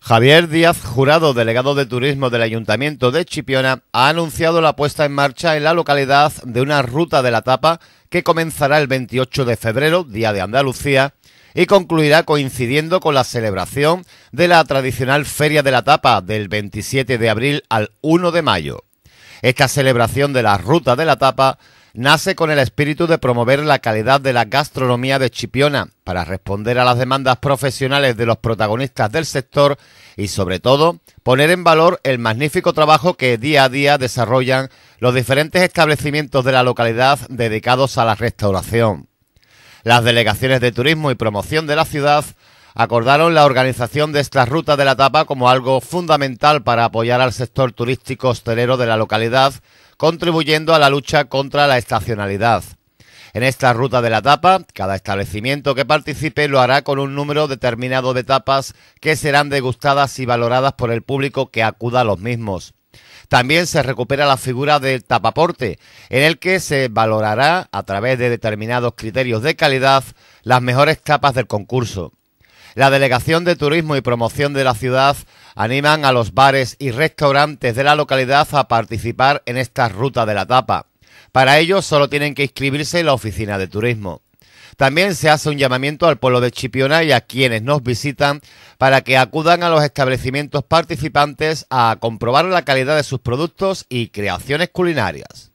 Javier Díaz Jurado, delegado de Turismo del Ayuntamiento de Chipiona, ha anunciado la puesta en marcha en la localidad de una ruta de la tapa que comenzará el 28 de febrero, Día de Andalucía, y concluirá coincidiendo con la celebración de la tradicional Feria de la Tapa del 27 de abril al 1 de mayo. Esta celebración de la Ruta de la Tapa nace con el espíritu de promover la calidad de la gastronomía de Chipiona para responder a las demandas profesionales de los protagonistas del sector y sobre todo poner en valor el magnífico trabajo que día a día desarrollan los diferentes establecimientos de la localidad dedicados a la restauración. Las delegaciones de turismo y promoción de la ciudad acordaron la organización de estas rutas de la tapa como algo fundamental para apoyar al sector turístico hostelero de la localidad, contribuyendo a la lucha contra la estacionalidad. En esta ruta de la tapa, cada establecimiento que participe lo hará con un número determinado de tapas que serán degustadas y valoradas por el público que acuda a los mismos. También se recupera la figura del tapaporte, en el que se valorará, a través de determinados criterios de calidad, las mejores tapas del concurso. La Delegación de Turismo y Promoción de la Ciudad animan a los bares y restaurantes de la localidad a participar en esta ruta de la tapa. Para ello solo tienen que inscribirse en la oficina de turismo. También se hace un llamamiento al pueblo de Chipiona y a quienes nos visitan para que acudan a los establecimientos participantes a comprobar la calidad de sus productos y creaciones culinarias.